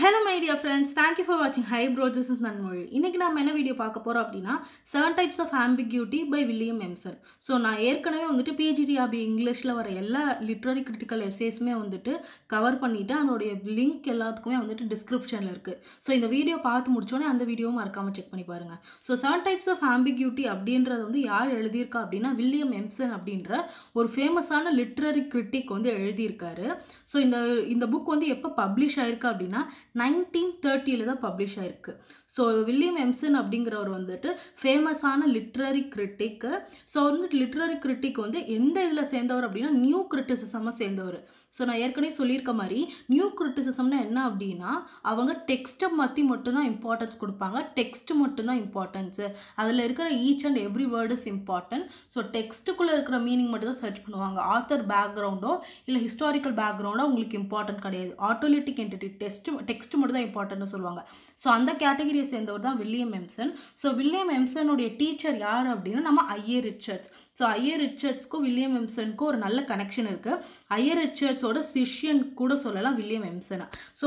hello my dear friends thank you for வாட்சிங் hi ப்ரோஜஸ் this is Nanmozhi இன்றைக்கி நம்ம என்ன வீடியோ பார்க்க போகிறோம் அப்படின்னா seven types of ambiguity by William Empson so நான் ஏற்கனவே வந்துட்டு பிஜிடி ஆபி இங்கிலீஷில் வர எல்லா லிட்ரரி கிரிட்டிக்கல் எஸ்ஸேஸுமே வந்துட்டு கவர் பண்ணிவிட்டு அதனுடைய லிங்க் எல்லாத்துக்குமே வந்துட்டு டிஸ்கிரிப்ஷனில் இருக்குது ஸோ இந்த வீடியோ பார்த்து முடிச்சோன்னே அந்த வீடியோவும் மறக்காமல் செக் பண்ணி பாருங்கள் so seven types of ambiguity அப்படின்றது வந்து யார் எழுதியிருக்கா அப்படின்னா வில்லியம் எம்சன் அப்படின்ற ஒரு ஃபேமஸான லிட்ரரி கிரிட்டிக் வந்து எழுதியிருக்காரு ஸோ இந்த இந்த புக் வந்து எப்போ பப்ளிஷ் ஆயிருக்கு அப்படின்னா நைன்டீன் தேர்ட்டியில் தான் பப்ளிஷ் ஆயிருக்கு ஸோ வில்லியம் எம்சன் அப்படிங்கிறவர் வந்துட்டு ஃபேமஸான லிட்ரரி கிரிட்டிக்கு ஸோ வந்துட்டு லிட்ரரி கிரிட்டிக் வந்து எந்த இதில் சேர்ந்தவர் அப்படின்னா நியூ கிரிட்டிசிசமாக சேர்ந்தவர் ஸோ நான் ஏற்கனவே சொல்லியிருக்க மாதிரி நியூ கிரிட்டிசிசம்னா என்ன அப்படின்னா அவங்க டெக்ஸ்ட்டை மாற்றி மட்டும்தான் இம்பார்ட்டன்ஸ் கொடுப்பாங்க டெக்ஸ்ட் மட்டும்தான் இம்பார்ட்டன்ஸு அதில் இருக்கிற each and every word is important so டெக்ஸ்ட்டுக்குள்ளே இருக்கிற மீனிங் மட்டும் தான் சர்ச் பண்ணுவாங்க ஆத்தர் பேக்ரவுண்டோ இல்லை ஹிஸ்டாரிக்கல் பேக்ரவுண்டோ உங்களுக்கு இம்பார்ட்டன்ட் கிடையாது ஆட்டோலிட்டிக் என்டிட்டி டெஸ்ட் டெக்ஸ்ட் மட்டும் தான் இம்பார்ட்டன்ட்னு சொல்லுவாங்க ஸோ அந்த கேட்டகரி சேர்ந்தவர் தான் வில்லியம் எம்சன் ஸோ வில்லியம் எம்சனுடைய டீச்சர் யார் அப்படின்னா நம்ம ஐஏ ரிச்சர்ட்ஸ் ஸோ ஐயர் ரிச்சர்ட்ஸ்க்கும் வில்லியம் எம்சனுக்கும் ஒரு நல்ல கனெக்ஷன் இருக்குது ஐயர் ரிச்சர்ட்ஸோட சிஷ்யன் கூட சொல்லலாம் வில்லியம் எம்சனை ஸோ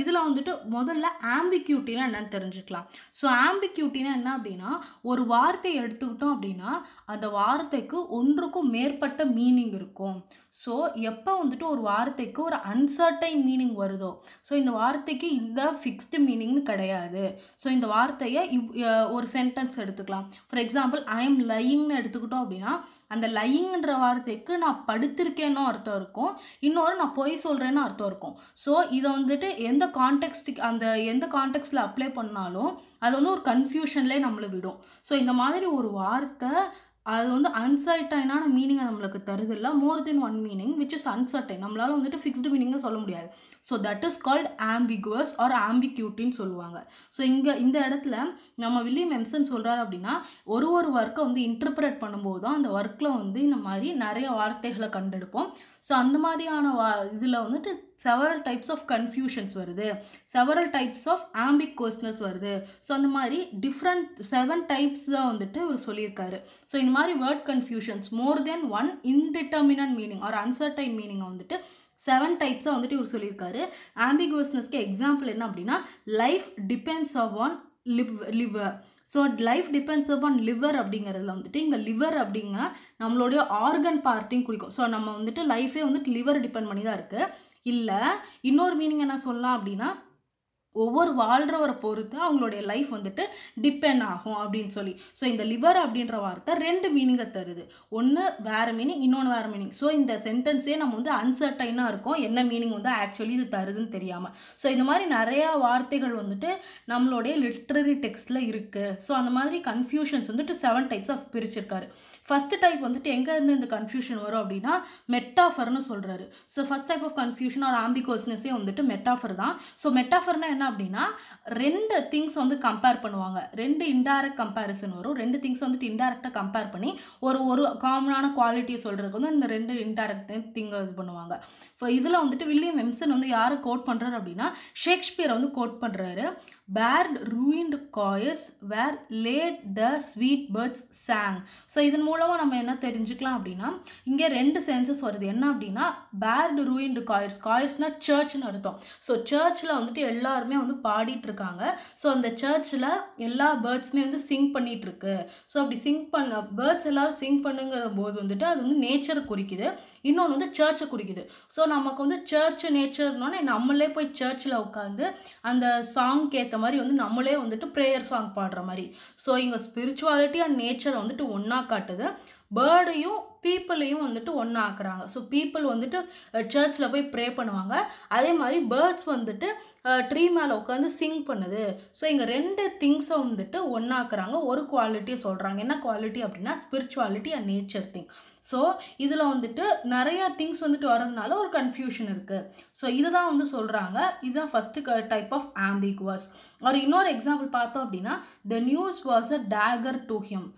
இதில் வந்துட்டு முதல்ல ஆம்பிக்யூட்டினா என்னன்னு தெரிஞ்சுக்கலாம் ஸோ ஆம்பிக்யூட்டினா என்ன அப்படின்னா ஒரு வார்த்தையை எடுத்துக்கிட்டோம் அப்படின்னா அந்த வார்த்தைக்கு ஒன்றுக்கும் மேற்பட்ட மீனிங் இருக்கும் ஸோ எப்போ வந்துட்டு ஒரு வார்த்தைக்கு ஒரு அன்சர்டைன் மீனிங் வருதோ ஸோ இந்த வார்த்தைக்கு இந்த ஃபிக்ஸ்டு மீனிங்னு கிடையாது ஸோ இந்த வார்த்தையை இவ் ஒரு சென்டென்ஸ் எடுத்துக்கலாம் ஃபார் எக்ஸாம்பிள் ஐ எம் லையிங்னு எடுத்துக்கிட்டோம் அப்படின்னா அப்படின்னா அந்த லையிங்கிற வார்த்தைக்கு நான் படுத்திருக்கேன்னு அர்த்தம் இருக்கும் இன்னொரு நான் பொய் சொல்கிறேன்னு அர்த்தம் இருக்கும் ஸோ இதை வந்துட்டு எந்த கான்டெக்ஸ்டுக்கு அந்த எந்த கான்டெக்ஸ்டில் அப்ளை பண்ணாலும் அது வந்து ஒரு கன்ஃபியூஷன்லேயே நம்மளை விடும் ஸோ இந்த மாதிரி ஒரு வார்த்தை அது வந்து அன்சர்டைனான மீனிங்கை நம்மளுக்கு தருதில்ல more than one meaning which is uncertain நம்மளால் வந்துட்டு ஃபிக்ஸ்டு மீனிங்கை சொல்ல முடியாது so that is called ambiguous or ஆம்பிக்யூட்டின்னு சொல்லுவாங்க ஸோ இங்கே இந்த இடத்துல நம்ம வில்லியம் எம்சன் சொல்கிறார் அப்படின்னா ஒரு ஒரு ஒர்க்கை வந்து இன்டர்பிரேட் பண்ணும்போது தான் அந்த ஒர்க்கில் வந்து இந்த மாதிரி நிறைய வார்த்தைகளை கண்டெடுப்போம் ஸோ அந்த மாதிரியான வா இதில் வந்துட்டு செவரல் டைப்ஸ் ஆஃப் கன்ஃபியூஷன்ஸ் வருது several types of ambiguousness வருது ஸோ அந்த மாதிரி டிஃப்ரெண்ட் செவன் டைப்ஸ் தான் வந்துட்டு அவர் சொல்லியிருக்காரு ஸோ இந்த மாதிரி word confusions more than one indeterminate meaning or uncertain மீனிங்கை வந்துட்டு செவன் டைப்ஸாக வந்துட்டு இவர் சொல்லியிருக்காரு ஆம்பிகுவஸ்னஸ்க்கு எக்ஸாம்பிள் என்ன அப்படின்னா life depends of on live live so life depends upon liver அப்படிங்கிறதுல வந்துட்டு இங்கே லிவர் அப்படிங்க நம்மளுடைய ஆர்கன் பார்ட்டையும் குடிக்கும் ஸோ நம்ம வந்துட்டு லைஃபே வந்துட்டு லிவர் டிபெண்ட் பண்ணி தான் இருக்குது இல்லை இன்னொரு மீனிங் என்ன சொல்லலாம் அப்படின்னா ஒவ்வொரு வாழ்கிறவரை பொறுத்து அவங்களுடைய லைஃப் வந்துட்டு டிபெண்ட் ஆகும் அப்படின்னு சொல்லி ஸோ இந்த லிவர் அப்படின்ற வார்த்தை ரெண்டு மீனிங்கை தருது ஒன்று வேறு மீனிங் இன்னொன்று வேறு மீனிங் ஸோ இந்த சென்டென்ஸே நம்ம வந்து அன்சர்டைனாக இருக்கும் என்ன மீனிங் வந்து ஆக்சுவலி இது தருதுன்னு தெரியாமல் ஸோ இந்த மாதிரி நிறையா வார்த்தைகள் வந்துட்டு நம்மளுடைய லிட்ரரி டெக்ஸ்ட்டில் இருக்குது ஸோ அந்த மாதிரி கன்ஃபியூஷன்ஸ் வந்துட்டு செவன் டைப்ஸ் ஆஃப் பிரிச்சிருக்காரு ஃபஸ்ட்டு டைப் வந்துட்டு எங்கேருந்து இந்த கன்ஃபியூஷன் வரும் அப்படின்னா மெட்டாஃபர்னு சொல்கிறாரு so first type of confusion or ஆம்பிகோஸ்னஸே வந்துட்டு மெட்டாஃபர் தான் ஸோ மெட்டாஃபர்னால் என்ன அப்படின்னா ரெண்டு திங்ஸ் வந்து கம்பேர் பண்ணுவாங்க ரெண்டு இன்டைரக்ட் கம்பேரிசன் வரும் ரெண்டு திங்ஸ் வந்துட்டு இன்டைரக்டாக கம்பேர் பண்ணி ஒரு ஒரு காமனான குவாலிட்டியை சொல்கிறதுக்கு வந்து இந்த ரெண்டு இன்டைரக்ட் திங்கை இது பண்ணுவாங்க ஸோ இதில் வந்துட்டு வில்லியம் எம்சன் வந்து யாரை கோட் பண்ணுறாரு அப்படின்னா ஷேக்ஸ்பியரை வந்து கோட் பண்ணுறாரு bare ruined choirs where late the sweet birds sang so இதன் மூலமாக நம்ம என்ன தெரிஞ்சுக்கலாம் அப்படின்னா இங்கே ரெண்டு சென்சஸ் வருது என்ன அப்படின்னா பேர்டு ரூயின்டு காயர்ஸ் காயர்ஸ்னால் சர்ச்னு அர்த்தம் ஸோ சர்ச்சில் வந்துட்டு எல்லாருமே எல்லாருமே வந்து பாடிட்டு இருக்காங்க ஸோ அந்த சர்ச்சில் எல்லா பேர்ட்ஸுமே வந்து சிங் பண்ணிட்டு இருக்கு ஸோ அப்படி சிங் பண்ண பேர்ட்ஸ் எல்லோரும் சிங் பண்ணுங்கிற போது வந்துட்டு அது வந்து நேச்சரை குறிக்குது இன்னொன்று வந்து சர்ச்சை குறிக்குது ஸோ நமக்கு வந்து சர்ச் நேச்சர்னால நம்மளே போய் சர்ச்சில் உட்காந்து அந்த சாங்க்கு ஏற்ற மாதிரி வந்து நம்மளே வந்துட்டு ப்ரேயர் சாங் பாடுற மாதிரி ஸோ இங்கே ஸ்பிரிச்சுவாலிட்டி அண்ட் நேச்சரை வந்துட்டு ஒன்றா காட்டுது பேர்டையும் பீப்புளையும் வந்துட்டு ஒன்றா ஆக்குறாங்க ஸோ பீப்புள் வந்துட்டு சர்ச்சில் போய் ப்ரே பண்ணுவாங்க அதே மாதிரி பேர்ட்ஸ் வந்துட்டு ட்ரீ மேலே உட்காந்து சிங் பண்ணுது ஸோ இங்கே ரெண்டு திங்ஸை வந்துட்டு ஒன்றாக்குறாங்க ஒரு குவாலிட்டியை சொல்கிறாங்க என்ன குவாலிட்டி அப்படின்னா spirituality and nature thing so இதில் வந்துட்டு நிறையா திங்ஸ் வந்துட்டு வரதுனால ஒரு கன்ஃபியூஷன் இருக்குது ஸோ இது தான் வந்து சொல்கிறாங்க இதுதான் ஃபஸ்ட்டு டைப் ஆஃப் ஆம்பிகுவஸ் ஒரு இன்னொரு எக்ஸாம்பிள் பார்த்தோம் அப்படின்னா the news was a dagger to him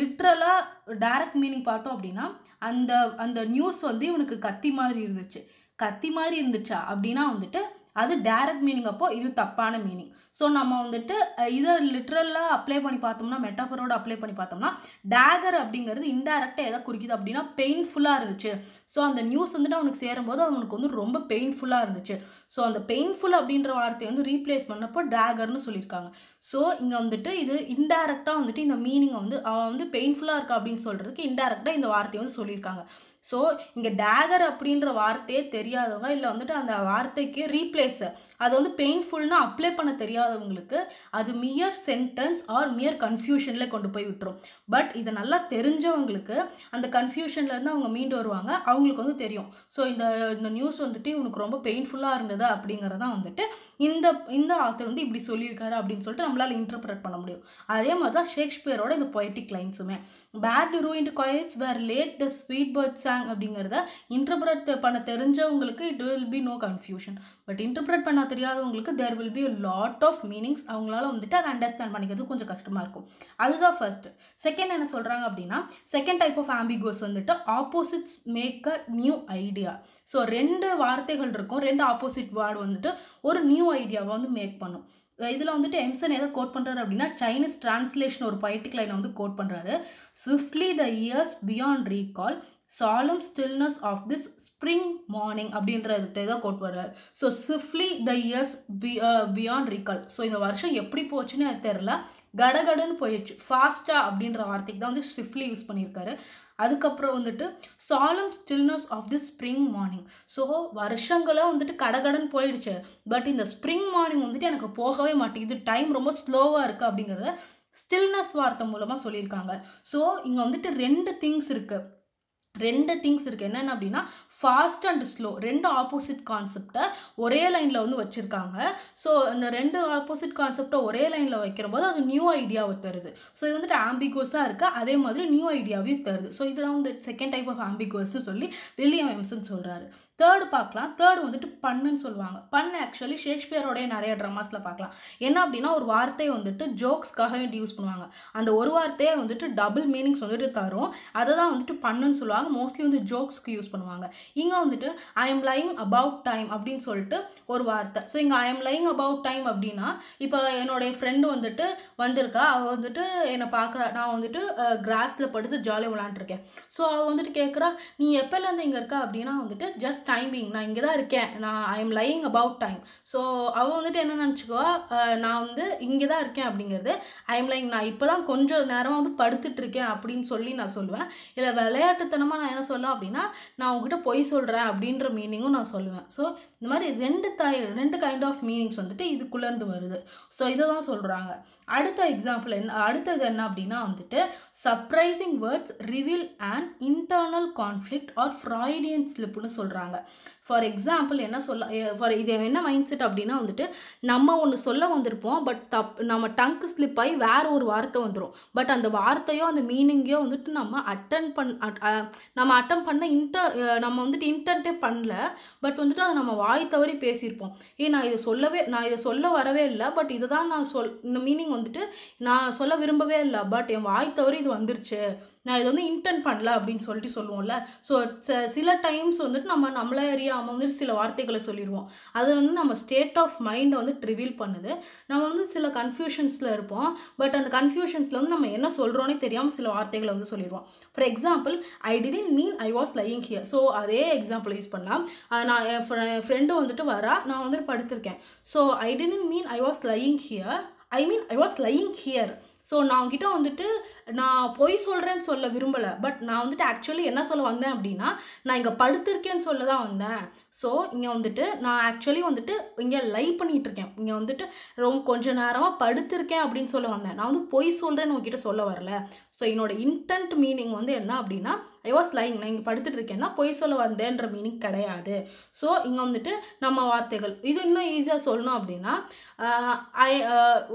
லிட்ரலாக டேரக்ட் மீனிங் பார்த்தோம் அப்படின்னா அந்த அந்த நியூஸ் வந்து இவனுக்கு கத்தி மாதிரி இருந்துச்சு கத்தி மாதிரி இருந்துச்சா அப்படின்னா வந்துட்டு அது டைரக்ட் மீனிங் அப்போ இது தப்பான மீனிங் ஸோ நம்ம வந்துட்டு இதை லிட்ரலாக அப்ளை பண்ணி பார்த்தோம்னா மெட்டாஃபரோட அப்ளை பண்ணி பார்த்தோம்னா டேகர் அப்படிங்கிறது இன்டைரக்டாக எதை குறிக்குது அப்படின்னா பெயின்ஃபுல்லாக இருந்துச்சு ஸோ அந்த நியூஸ் வந்துட்டு அவனுக்கு சேரும்போது அவனுக்கு வந்து ரொம்ப பெயின்ஃபுல்லாக இருந்துச்சு ஸோ அந்த பெயின்ஃபுல் அப்படின்ற வார்த்தையை வந்து ரீப்ளேஸ் பண்ணப்போ டேகர்னு சொல்லியிருக்காங்க ஸோ இங்கே வந்துட்டு இது இன்டைரக்டாக வந்துட்டு இந்த மீனிங்கை வந்து அவன் வந்து பெயின்ஃபுல்லாக இருக்கா அப்படின்னு சொல்கிறதுக்கு இன்டைரக்டாக இந்த வார்த்தையை வந்து சொல்லியிருக்காங்க ஸோ இங்கே டேகர் அப்படின்ற வார்த்தையே தெரியாதவங்க இல்லை வந்துட்டு அந்த வார்த்தைக்கு ரீப்ளேஸ் அது வந்து பெயின்ஃபுல்னா அப்ளை பண்ண தெரியாதவங்களுக்கு அது மியர் சென்டென்ஸ் ஆர் மியர் கன்ஃபியூஷனில் கொண்டு போய் விட்டுரும் பட் இதை நல்லா தெரிஞ்சவங்களுக்கு அந்த கன்ஃபியூஷன்லேருந்து அவங்க மீண்டு வருவாங்க அவங்களுக்கு வந்து தெரியும் ஸோ இந்த இந்த நியூஸ் வந்துட்டு உனக்கு ரொம்ப பெயின்ஃபுல்லாக இருந்தது அப்படிங்கிறதான் வந்துட்டு இந்த இந்த ஆத்தர் வந்து இப்படி சொல்லியிருக்காரு அப்படின்னு சொல்லிட்டு நம்மளால் இன்டர்பிரட் பண்ண முடியும் அதே மாதிரி தான் ஷேக்ஸ்பியரோட இந்த பொய்டிக் லைன்ஸுமே பேட் ரூ int கொயின்ஸ் where late the sweet birds slang அப்படிங்கிறத இன்டர்பிரட் பண்ண தெரிஞ்சவங்களுக்கு it will be no confusion but interpret பண்ண தெரியாதவங்களுக்கு தேர் will be a lot of meanings அவங்களால வந்துட்டு அதை அண்டர்ஸ்டாண்ட் பண்ணிக்கிறது கொஞ்சம் கஷ்டமாக இருக்கும் அதுதான் ஃபர்ஸ்ட் செகண்ட் என்ன சொல்கிறாங்க அப்படின்னா செகண்ட் டைப் ஆஃப் ஆம்பிகோஸ் வந்துட்டு opposites make a new idea so ரெண்டு வார்த்தைகள் இருக்கும் ரெண்டு ஆப்போசிட் வேர்டு வந்துட்டு ஒரு நியூ ஐடியாவை வந்து மேக் பண்ணும் இதில் வந்துட்டு எம்சன் எதை கோட் பண்ணுறாரு அப்படின்னா சைனீஸ் டிரான்ஸ்லேஷன் ஒரு பயிட்டிக் லைனை வந்து கோட் பண்ணுறாரு swiftly the years beyond recall solemn stillness of this spring morning அப்படின்றது தான் கோட் வர்றார் so swiftly the years be beyond recall so இந்த வருஷம் எப்படி போச்சுன்னு தெரில கடகடன்னு போயிடுச்சு ஃபாஸ்ட்டாக அப்படின்ற வார்த்தைக்கு தான் வந்து ஷிஃப்ட்லி யூஸ் பண்ணியிருக்காரு அதுக்கப்புறம் வந்துட்டு solemn stillness of the spring morning so வருஷங்களாக வந்துட்டு கடகடன் போயிடுச்சு பட் இந்த ஸ்ப்ரிங் மார்னிங் வந்துட்டு எனக்கு போகவே மாட்டேங்குது டைம் ரொம்ப ஸ்லோவாக இருக்குது அப்படிங்கிறத ஸ்டில்னஸ் வார்த்தை மூலமாக சொல்லியிருக்காங்க ஸோ இங்கே வந்துட்டு ரெண்டு திங்ஸ் இருக்குது ரெண்டு திங்ஸ் இருக்குது என்னென்ன அப்படின்னா ஃபாஸ்ட் அண்ட் ஸ்லோ ரெண்டு ஆப்போசிட் கான்செப்டை ஒரே லைனில் வந்து வச்சுருக்காங்க ஸோ இந்த ரெண்டு ஆப்போசிட் கான்செப்டை ஒரே லைனில் வைக்கிற போது அது நியூ ஐடியாவை தருது ஸோ இது வந்துட்டு ஆம்பிகோஸாக இருக்குது அதே மாதிரி நியூ ஐடியாவையும் தருது ஸோ இதுதான் வந்து செகண்ட் டைப் ஆஃப் ஆம்பிகுவஸ்னு சொல்லி வில்லியம் எம்சன் சொல்கிறாரு தேர்டு பார்க்கலாம் தேர்டு வந்துட்டு பண்ணுன்னு சொல்லுவாங்க பண்ணு ஆக்சுவலி ஷேக்ஸ்பியரோடைய நிறைய ட்ராமாஸில் பார்க்கலாம் என்ன அப்படின்னா ஒரு வார்த்தையை வந்துட்டு ஜோக்ஸ்க்காக வேண்டி யூஸ் பண்ணுவாங்க அந்த ஒரு வார்த்தையை வந்துட்டு டபுள் மீனிங்ஸ் வந்துட்டு தரும் அதை தான் வந்துட்டு பண்ணுன்னு சொல்லுவாங்க மோஸ்ட்லி வந்து ஜோக்ஸ்க்கு யூஸ் பண்ணுவாங்க இங்கே வந்துட்டு I am lying about time அப்படின்னு சொல்லிட்டு ஒரு வார்த்தை ஸோ இங்கே I am lying about time அப்படின்னா இப்போ என்னுடைய ஃப்ரெண்டு வந்துட்டு வந்திருக்கா அவள் வந்துட்டு என்னை பார்க்குறா நான் வந்துட்டு கிராஸில் படுத்து ஜாலியாக விளாண்டுருக்கேன் ஸோ அவள் வந்துட்டு கேட்குறா நீ எப்போலேருந்து இங்கே இருக்கா அப்படின்னா வந்துட்டு ஜஸ்ட் டைமிங் நான் இங்கே தான் இருக்கேன் நான் I am lying about time so அவள் வந்துட்டு என்ன நினச்சிக்கோ நான் வந்து இங்கே தான் இருக்கேன் அப்படிங்கிறது ஐ எம் லைங் நான் இப்போ தான் கொஞ்சம் நேரமாக வந்து இருக்கேன் அப்படின்னு சொல்லி நான் சொல்லுவேன் இல்லை விளையாட்டுத்தனமாக நான் என்ன சொல்லுவேன் அப்படின்னா நான் உங்ககிட்ட போய் பொய் சொல்கிறேன் அப்படின்ற மீனிங்கும் நான் சொல்லுவேன் ஸோ இந்த மாதிரி ரெண்டு தாய் ரெண்டு கைண்ட் ஆஃப் மீனிங்ஸ் வந்துட்டு இதுக்குள்ளேருந்து வருது ஸோ இதை தான் சொல்கிறாங்க அடுத்த எக்ஸாம்பிள் என்ன அடுத்தது என்ன அப்படின்னா வந்துட்டு surprising words reveal and internal conflict or Freudian ஸ்லிப்னு சொல்கிறாங்க ஃபார் எக்ஸாம்பிள் என்ன சொல்ல ஃபார் இது என்ன மைண்ட் செட் அப்படின்னா வந்துட்டு நம்ம ஒன்று சொல்ல வந்திருப்போம் பட் தப் நம்ம டங்க்கு ஸ்லிப் ஆகி வேறு ஒரு வார்த்தை வந்துடும் பட் அந்த வார்த்தையோ அந்த மீனிங்கையோ வந்துட்டு நம்ம அட்டன் பண் நம்ம அட்டம் பண்ண இன்டர் நம்ம வந்துட்டு இன்டர்ன்ட்டே பண்ணல பட் வந்துட்டு அதை நம்ம வாய் தவறி பேசியிருப்போம் ஏ நான் இதை சொல்லவே நான் இதை சொல்ல வரவே இல்லை பட் இதை தான் நான் சொல் இந்த மீனிங் வந்துட்டு நான் சொல்ல விரும்பவே இல்லை பட் என் வாய் தவறி இது வந்துருச்சு நான் இது வந்து இன்டென்ட் பண்ணல அப்படின்னு சொல்லிட்டு சொல்லுவோம்ல ஸோ சில டைம்ஸ் வந்துட்டு நம்ம நம்மளே அறியாமல் வந்துட்டு சில வார்த்தைகளை சொல்லிடுவோம் அது வந்து நம்ம ஸ்டேட் ஆஃப் மைண்டை வந்து ட்ரிவீல் பண்ணுது நம்ம வந்து சில கன்ஃபியூஷன்ஸில் இருப்போம் பட் அந்த கன்ஃபியூஷன்ஸில் வந்து நம்ம என்ன சொல்கிறோன்னே தெரியாமல் சில வார்த்தைகளை வந்து சொல்லிடுவோம் for example I didn't mean I was lying here so அதே எக்ஸாம்பிள் யூஸ் பண்ணலாம் நான் என் ஃப்ரெண்டு வந்துட்டு வரா நான் வந்துட்டு படுத்திருக்கேன் so I didn't mean I was lying here I mean I was lying here so நான் அவங்ககிட்ட வந்துட்டு நான் பொய் சொல்கிறேன்னு சொல்ல விரும்பலை பட் நான் வந்துட்டு ஆக்சுவலி என்ன சொல்ல வந்தேன் அப்படின்னா நான் இங்கே படுத்திருக்கேன்னு சொல்ல தான் வந்தேன் ஸோ இங்கே வந்துட்டு நான் ஆக்சுவலி வந்துட்டு இங்கே லைவ் பண்ணிகிட்ருக்கேன் இங்கே வந்துட்டு ரொம்ப கொஞ்சம் நேரமாக படுத்திருக்கேன் அப்படின்னு சொல்ல வந்தேன் நான் வந்து பொய் சொல்கிறேன்னு உங்ககிட்ட சொல்ல வரல ஸோ என்னோடய இன்டென்ட் மீனிங் வந்து என்ன அப்படின்னா ஐ வாஸ் லைங் நான் இங்கே படுத்துட்டு இருக்கேன்னா பொய் சொல்ல வந்தேன்ற மீனிங் கிடையாது ஸோ இங்கே வந்துட்டு நம்ம வார்த்தைகள் இது இன்னும் ஈஸியாக சொல்லணும் அப்படின்னா ஐ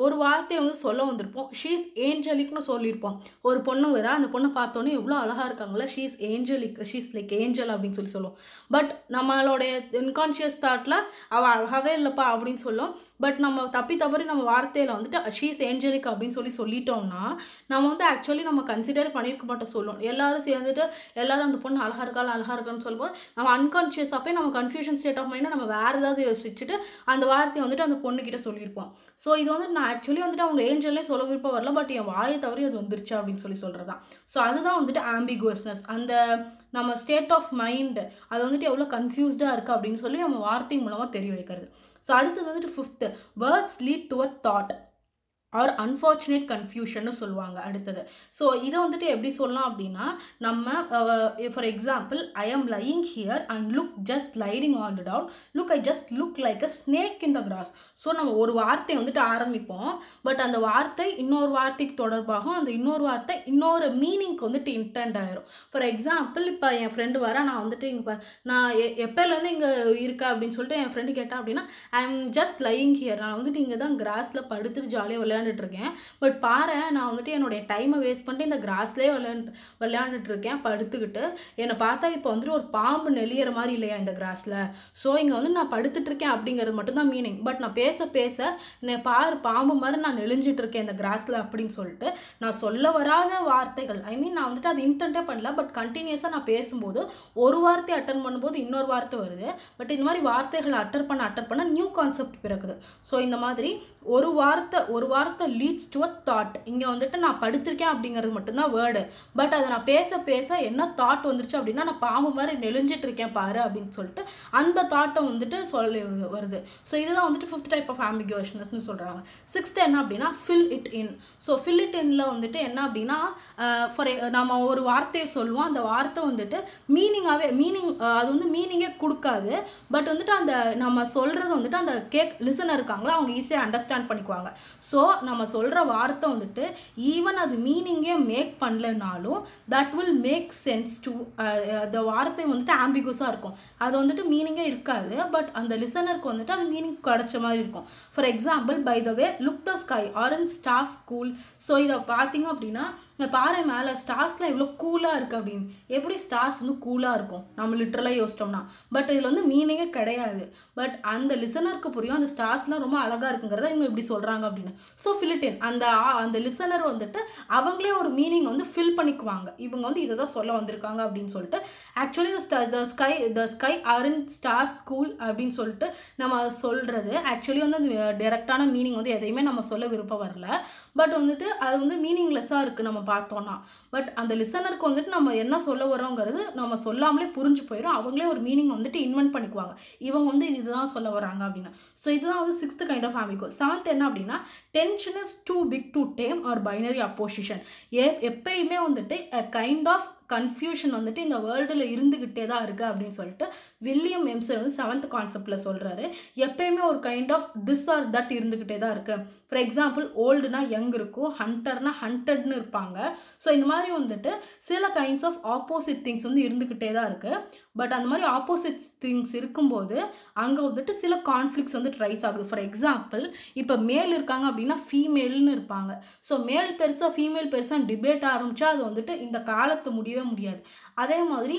ஒரு வார்த்தையை வந்து சொல்ல வந்திருப்போம் ஷீ ஷீஸ் ஏஞ்சலிக்னு சொல்லியிருப்போம் ஒரு பொண்ணு வர அந்த பொண்ணை பார்த்தோன்னே எவ்வளோ அழகாக இருக்காங்களா she's angelic she's like angel அப்படின்னு சொல்லி சொல்லுவோம் பட் நம்மளோடைய இன்கான்ஷியஸ் தாட்டில் அவள் அழகாகவே இல்லைப்பா அப்படின்னு சொல்லும் பட் நம்ம தப்பி தவறி நம்ம வார்த்தையில் வந்துட்டு அஷீஸ் ஏஞ்சலிக் அப்படின்னு சொல்லி சொல்லிட்டோம்னா நம்ம வந்து ஆக்சுவலி நம்ம கன்சிடர் பண்ணியிருக்க மாட்டோம் சொல்லுவோம் எல்லாரும் சேர்ந்துட்டு எல்லாரும் அந்த பொண்ணு அழகாக இருக்கா அழகாக இருக்கான்னு சொல்லும்போது நம்ம அன்கான்ஷியஸாகவே நம்ம கன்ஃபியூஷன் ஸ்டேட் ஆஃப் மைண்டாக நம்ம வேறு ஏதாவது யோசிச்சுட்டு அந்த வார்த்தையை வந்துட்டு அந்த பொண்ணுக்கிட்ட சொல்லியிருப்போம் ஸோ இது வந்து நான் ஆக்சுவலி வந்துட்டு அவங்க ஏஞ்சல்லே சொல்ல விருப்பம் வரல பட் என் வாயை தவறி அது வந்துருச்சு அப்படின்னு சொல்லி சொல்கிறதா ஸோ அதுதான் வந்துட்டு ஆம்பிகுவஸ்னஸ் அந்த நம்ம ஸ்டேட் ஆஃப் மைண்டு அது வந்துட்டு எவ்வளோ கன்ஃபியூஸ்டாக இருக்குது அப்படின்னு சொல்லி நம்ம வார்த்தை மூலமாக தெரிய வைக்கிறது ஸோ அடுத்தது வந்துட்டு fifth words lead to a thought or unfortunate கன்ஃபியூஷன்னு சொல்லுவாங்க அடுத்தது ஸோ இதை வந்துட்டு எப்படி சொல்லலாம் அப்படின்னா நம்ம for example I am lying here and look just sliding on the down look I just look like a snake in the grass so நம்ம ஒரு வார்த்தை வந்துட்டு ஆரம்பிப்போம் பட் அந்த வார்த்தை இன்னொரு வார்த்தைக்கு தொடர்பாகும் அந்த இன்னொரு வார்த்தை இன்னொரு மீனிங்க்கு வந்துட்டு இன்டென்ட் ஆயிரும் ஃபார் எக்ஸாம்பிள் இப்போ என் ஃப்ரெண்டு வர நான் வந்துட்டு இங்கே நான் எப்போலேருந்து இங்கே இருக்கா அப்படின்னு சொல்லிட்டு என் ஃப்ரெண்டு கேட்டால் அப்படின்னா ஐ ஆம் ஜஸ்ட் லையிங் ஹியர் நான் வந்துட்டு இங்கே தான் கிராஸில் படுத்துட்டு ஜாலியாக விளையாட விளையாண்டுட்ருக்கேன் பட் பாரு நான் வந்துட்டு என்னுடைய டைமை வேஸ்ட் பண்ணிட்டு இந்த கிராஸ்லேயே விளையாண்டு விளையாண்டுட்ருக்கேன் படுத்துக்கிட்டு என்னை பார்த்தா இப்போ வந்துட்டு ஒரு பாம்பு நெளியற மாதிரி இல்லையா இந்த கிராஸில் ஸோ இங்கே வந்து நான் படுத்துட்ருக்கேன் அப்படிங்கிறது மட்டும்தான் மீனிங் பட் நான் பேச பேச நான் பாரு பாம்பு மாதிரி நான் நெளிஞ்சிட்ருக்கேன் இந்த கிராஸில் அப்படின்னு சொல்லிட்டு நான் சொல்ல வராத வார்த்தைகள் ஐ மீன் நான் வந்துட்டு அது இன்டென்ட்டே பண்ணல பட் கண்டினியூஸாக நான் பேசும்போது ஒரு வார்த்தை அட்டன் பண்ணும்போது இன்னொரு வார்த்தை வருது பட் இந்த மாதிரி வார்த்தைகளை அட்டர் பண்ண அட்டர் பண்ண நியூ கான்செப்ட் பிறக்குது ஸோ இந்த மாதிரி ஒரு வார்த்தை ஒரு வார்த்தை வார்த்தை லீட்ஸ் டு அ தாட் இங்கே வந்துட்டு நான் படுத்திருக்கேன் அப்படிங்கிறது மட்டும்தான் வேர்டு பட் அதை நான் பேச பேச என்ன தாட் வந்துருச்சு அப்படின்னா நான் பாம்பு மாதிரி நெளிஞ்சிட்டு இருக்கேன் பாரு அப்படின்னு சொல்லிட்டு அந்த தாட்டை வந்துட்டு சொல்ல வருது ஸோ இதுதான் வந்துட்டு ஃபிஃப்த் டைப் ஆஃப் ஆம்பிகுவேஷனஸ்னு சொல்கிறாங்க சிக்ஸ்த் என்ன அப்படின்னா fill it in so fill it இன்னில் வந்துட்டு என்ன அப்படின்னா ஃபார் e, நம்ம ஒரு வார்த்தையை சொல்லுவோம் அந்த வார்த்தை வந்துட்டு மீனிங்காகவே மீனிங் அது வந்து மீனிங்கே கொடுக்காது பட் வந்துட்டு அந்த நம்ம சொல்கிறது வந்துட்டு அந்த கேக் லிசனர் இருக்காங்களோ அவங்க ஈஸியாக அண்டர்ஸ்டாண்ட் பண்ணிக்குவாங்க ஸோ நம்ம சொல்கிற வார்த்தை வந்துட்டு ஈவன் அது மீனிங்கே மேக் பண்ணலனாலும் that will make sense to அந்த வார்த்தை வந்துட்டு ஆம்பிகூஸாக இருக்கும் அது வந்துட்டு மீனிங்கே இருக்காது பட் அந்த லிசனருக்கு வந்துட்டு அது மீனிங் கிடச்ச மாதிரி இருக்கும் for example by the way look the sky are on star school so இதை பார்த்தீங்க அப்படின்னா இந்த பாறை மேலே ஸ்டார்ஸ்லாம் எவ்வளோ கூலாக இருக்குது அப்படின்னு எப்படி ஸ்டார்ஸ் வந்து கூலாக இருக்கும் நம்ம லிட்ரலாக யோசிச்சோம்னா பட் இதில் வந்து மீனிங்கே கிடையாது பட் அந்த லிசனருக்கு புரியும் அந்த ஸ்டார்ஸ்லாம் ரொம்ப அழகாக இருக்குங்கிறத இவங்க இப்படி சொல்கிறாங்க அப்படின்னு ஸோ ஸோ ஃபிலிட்டின் அந்த அந்த லிசனர் வந்துட்டு அவங்களே ஒரு மீனிங் வந்து ஃபில் பண்ணிக்குவாங்க இவங்க வந்து இதை தான் சொல்ல வந்திருக்காங்க அப்படின்னு சொல்லிட்டு actually the sky the sky are on star school அப்படின்னு சொல்லிட்டு நம்ம சொல்கிறது ஆக்சுவலி வந்து அந்த டேரெக்டான மீனிங் வந்து எதையுமே நம்ம சொல்ல விருப்பம் வரல பட் வந்துட்டு அது வந்து மீனிங்லெஸ்ஸாக இருக்குது நம்ம பார்த்தோன்னா பட் அந்த லிசனருக்கு வந்துட்டு நம்ம என்ன சொல்ல வரோங்கிறது நம்ம சொல்லாமலே புரிஞ்சு போயிடும் அவங்களே ஒரு மீனிங் வந்துட்டு இன்வென்ட் பண்ணிக்குவாங்க இவங்க வந்து இதுதான் சொல்ல வராங்க அப்படின்னு ஸோ இதுதான் வந்து sixth kind of ambiguity seventh என்ன அப்படின்னா ten tension is too big to tame or binary opposition எப்பயுமே வந்துட்டு அ கைண்ட் ஆஃப் கன்ஃபியூஷன் வந்துட்டு இந்த வேர்ல்டில் இருந்துக்கிட்டே தான் இருக்குது அப்படின்னு சொல்லிட்டு வில்லியம் எம்சர் வந்து செவன்த் கான்செப்டில் சொல்கிறாரு எப்பயுமே ஒரு kind of this or that இருந்துக்கிட்டே தான் இருக்குது ஃபார் எக்ஸாம்பிள் ஓல்டுனா யங் இருக்கும் ஹண்டர்னா ஹண்டட்னு இருப்பாங்க ஸோ இந்த மாதிரி வந்துட்டு சில கைண்ட்ஸ் ஆஃப் ஆப்போசிட் திங்ஸ் வந்து இருந்துக்கிட்டே தான் இருக்குது பட் அந்த மாதிரி ஆப்போசிட் திங்ஸ் இருக்கும்போது அங்கே வந்துட்டு சில கான்ஃப்ளிக்ஸ் வந்து ரைஸ் ஆகுது ஃபார் எக்ஸாம்பிள் இப்போ மேல் இருக்காங்க அப்படின்னா ஃபீமேல்னு இருப்பாங்க ஸோ மேல் பெருசாக ஃபீமேல் பெருசாக டிபேட் ஆரம்பித்தா அது வந்துட்டு இந்த காலத்து முடிவு முடியாது அதே மாதிரி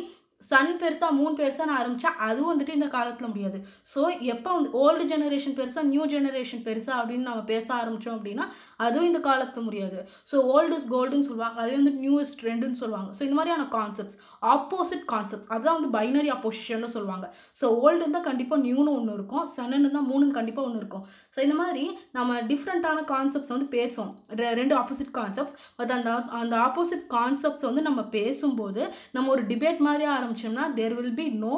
சன் பெருசாக மூணு பெருசாக நான் ஆரம்பித்தா அதுவும் வந்துட்டு இந்த காலத்தில் முடியாது ஸோ எப்போ வந்து ஓல்டு ஜெனரேஷன் பெருசாக நியூ ஜெனரேஷன் பெருசாக அப்படின்னு நம்ம பேச ஆரம்பித்தோம் அப்படின்னா அதுவும் இந்த காலத்தில் முடியாது ஸோ ஓல்டு இஸ் கோல்டுன்னு சொல்லுவாங்க அதே வந்து நியூ இஸ் ட்ரெண்டுன்னு சொல்லுவாங்க ஸோ இந்த மாதிரியான கான்செப்ட்ஸ் ஆப்போசிட் கான்செப்ட்ஸ் அதுதான் வந்து பைனரி அப்போசிஷன் சொல்லுவாங்க ஸோ ஓல்டு இருந்தால் கண்டிப்பாக நியூன்னு ஒன்று இருக்கும் சன்னு இருந்தால் மூணுன்னு கண்டிப்பாக ஒன்று இருக்கும் ஸோ இந்த மாதிரி நம்ம டிஃப்ரெண்ட்டான கான்செப்ட்ஸ் வந்து பேசுவோம் ரெண்டு ஆப்போசிட் கான்செப்ட்ஸ் பட் அந்த அந்த ஆப்போசிட் கான்செப்ட்ஸ் வந்து நம்ம பேசும்போது நம்ம ஒரு டிபேட் மாதிரி ஆரம்பிச்சு ஆரம்பிச்சோம்னா there will be no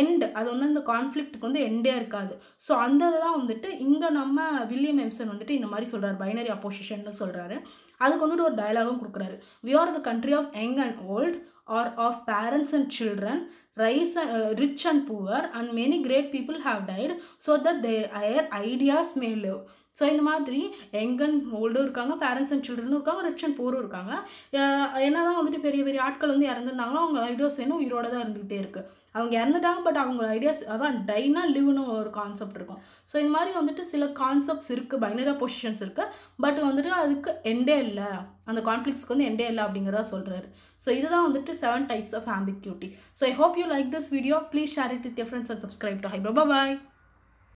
end அது வந்து அந்த கான்ஃப்ளிக்ட்டுக்கு வந்து எண்டே இருக்காது ஸோ அந்த தான் வந்துட்டு இங்கே நம்ம வில்லியம் எம்சன் வந்துட்டு இந்த மாதிரி சொல்கிறார் பைனரி அப்போசிஷன் சொல்கிறாரு அதுக்கு வந்துட்டு ஒரு டயலாகும் கொடுக்குறாரு we are the country of young and old or of parents and children rice rich and poor and many great people have died so that their ideas may live so இந்த மாதிரி எங்கன் ஓல்டும் இருக்காங்க parents and சில்ட்ரனும் இருக்காங்க rich and போரும் இருக்காங்க என்ன தான் வந்துட்டு பெரிய பெரிய ஆட்கள் வந்து இறந்துருந்தாங்களோ அவங்க ஐடியாஸ் இன்னும் உயிரோட தான் இருந்துகிட்டே இருக்குது அவங்க இறந்துட்டாங்க பட் அவங்க ஐடியாஸ் அதான் டைனா லிவ்னு ஒரு கான்செப்ட் இருக்கும் ஸோ இந்த மாதிரி வந்துட்டு சில கான்செப்ட்ஸ் இருக்குது பைனரா பொசிஷன்ஸ் இருக்குது பட் வந்துட்டு அதுக்கு எண்டே இல்லை அந்த கான்ஃப்ளிக்ஸ்க்கு வந்து எண்டே இல்லை அப்படிங்கிறதா சொல்கிறாரு ஸோ இதுதான் வந்துட்டு seven types of ambiguity so I hope you like this video please share it with friends and subscribe to hi bye